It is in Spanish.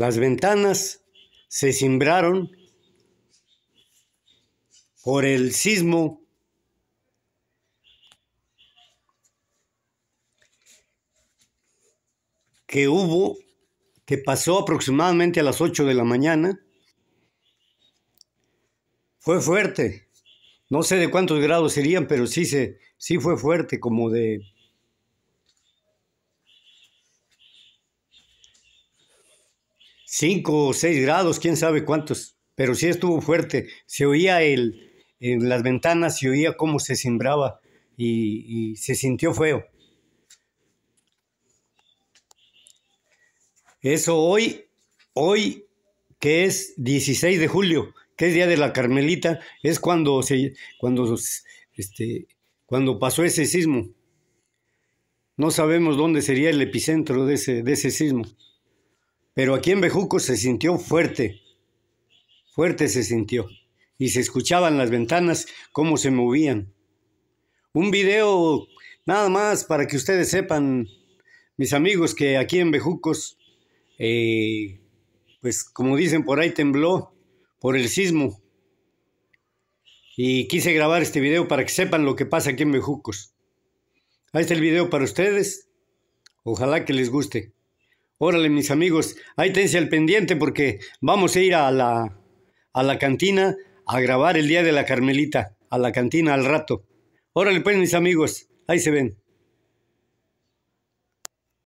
Las ventanas se cimbraron por el sismo que hubo, que pasó aproximadamente a las 8 de la mañana. Fue fuerte, no sé de cuántos grados serían, pero sí, se, sí fue fuerte, como de 5 o 6 grados, quién sabe cuántos, pero sí estuvo fuerte. Se oía el, en las ventanas, se oía cómo se sembraba y, se sintió feo. Eso hoy, hoy que es 16 de julio, que es día de la Carmelita, es cuando se, cuando, este, cuando pasó ese sismo. No sabemos dónde sería el epicentro de ese, de ese sismo. Pero aquí en Bejuco se sintió fuerte, fuerte se sintió. Y se escuchaban las ventanas cómo se movían. Un video nada más para que ustedes sepan, mis amigos, que aquí en Bejucos, eh, pues como dicen por ahí, tembló por el sismo. Y quise grabar este video para que sepan lo que pasa aquí en Bejucos. Ahí está el video para ustedes. Ojalá que les guste. Órale, mis amigos, ahí tense el pendiente porque vamos a ir a la, a la cantina a grabar el Día de la Carmelita, a la cantina al rato. Órale, pues, mis amigos, ahí se ven.